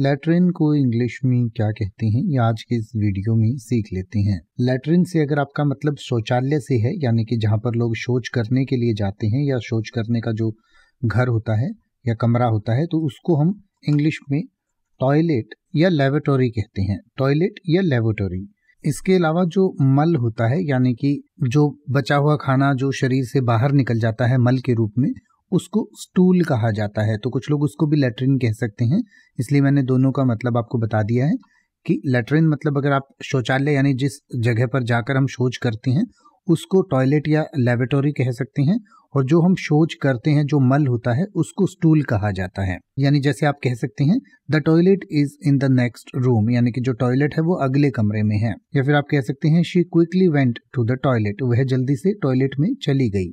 latrine को English में क्या कहते हैं ये आज के इस वीडियो में सीख लेते हैं लेटरिन से अगर आपका मतलब शौचालय से है यानी कि जहाँ पर लोग शौच करने के लिए जाते हैं या शौच करने का जो घर होता है या कमरा होता है तो उसको हम इंग्लिश में टॉयलेट या लेबोटोरी कहते हैं टॉयलेट या लेबोटोरी इसके अलावा जो मल होता है यानी कि जो बचा हुआ खाना जो शरीर से बाहर निकल जाता है मल के रूप में उसको स्टूल कहा जाता है तो कुछ लोग उसको भी लेटरिन कह सकते हैं इसलिए मैंने दोनों का मतलब आपको बता दिया है कि लेटरिन मतलब अगर आप शौचालय यानी जिस जगह पर जाकर हम शौच करते हैं उसको टॉयलेट या लेबोरेटरी कह सकते हैं और जो हम शौच करते हैं जो मल होता है उसको स्टूल कहा जाता है यानी जैसे आप कह सकते हैं the toilet is in the next room यानी कि जो टॉयलेट है वो अगले कमरे में है या फिर आप कह सकते हैं she quickly went to the toilet वह जल्दी से टॉयलेट में चली गई